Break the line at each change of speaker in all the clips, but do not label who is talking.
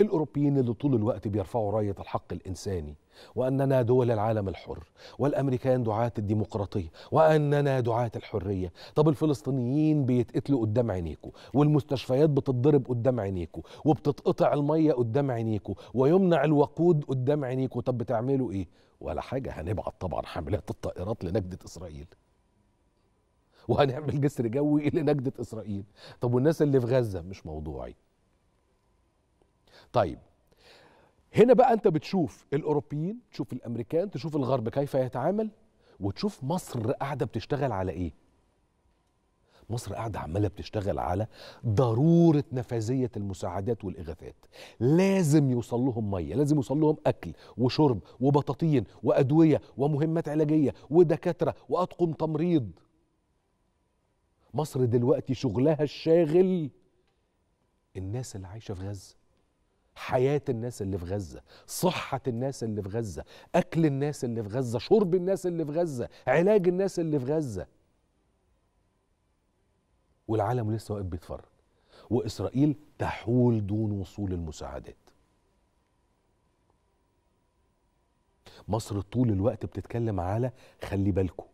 الأوروبيين اللي طول الوقت بيرفعوا راية الحق الإنساني وأننا دول العالم الحر والأمريكان دعاة الديمقراطية وأننا دعاة الحرية طب الفلسطينيين بيتقتلوا قدام عينيكو والمستشفيات بتتضرب قدام عينيكو وبتتقطع المية قدام عينيكو ويمنع الوقود قدام عينيكو طب بتعملوا إيه ولا حاجة هنبعت طبعا حاملات الطائرات لنجدة إسرائيل وهنعمل جسر جوي لنجدة إسرائيل طب والناس اللي في غزة مش موضوعي طيب هنا بقى انت بتشوف الاوروبيين تشوف الامريكان تشوف الغرب كيف يتعامل وتشوف مصر قاعده بتشتغل على ايه مصر قاعده عماله بتشتغل على ضروره نفاذيه المساعدات والاغاثات لازم يوصل لهم ميه لازم يوصل لهم اكل وشرب وبطاطين وادويه ومهمات علاجيه ودكاتره واطقم تمريض مصر دلوقتي شغلها الشاغل الناس اللي عايشه في غزه حياة الناس اللي في غزة صحة الناس اللي في غزة أكل الناس اللي في غزة شرب الناس اللي في غزة علاج الناس اللي في غزة والعالم لسه واقف بيتفرج وإسرائيل تحول دون وصول المساعدات مصر طول الوقت بتتكلم على خلي بالكم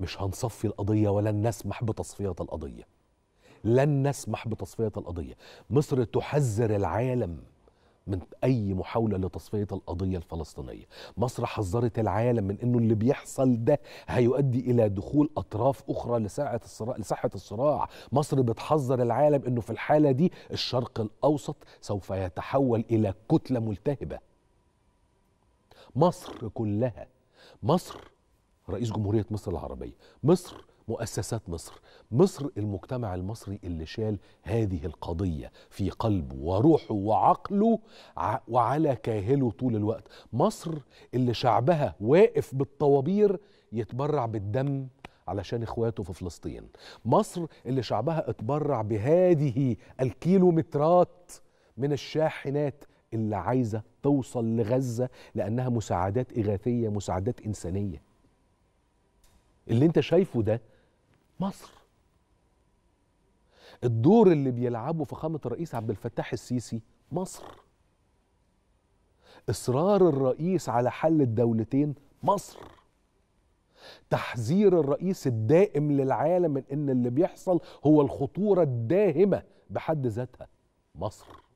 مش هنصفي القضية ولا نسمح بتصفية القضية لن نسمح بتصفية القضية مصر تحذر العالم من أي محاولة لتصفية القضية الفلسطينية مصر حذرت العالم من أنه اللي بيحصل ده هيؤدي إلى دخول أطراف أخرى لساحة الصراع, لساحة الصراع. مصر بتحذر العالم أنه في الحالة دي الشرق الأوسط سوف يتحول إلى كتلة ملتهبة مصر كلها مصر رئيس جمهورية مصر العربية مصر مؤسسات مصر مصر المجتمع المصري اللي شال هذه القضية في قلبه وروحه وعقله وعلى كاهله طول الوقت مصر اللي شعبها واقف بالطوابير يتبرع بالدم علشان اخواته في فلسطين مصر اللي شعبها اتبرع بهذه الكيلومترات من الشاحنات اللي عايزة توصل لغزة لأنها مساعدات إغاثية مساعدات إنسانية اللي انت شايفه ده مصر الدور اللي بيلعبه فخامة الرئيس عبد الفتاح السيسي مصر إصرار الرئيس على حل الدولتين مصر تحذير الرئيس الدائم للعالم من إن اللي بيحصل هو الخطورة الداهمة بحد ذاتها مصر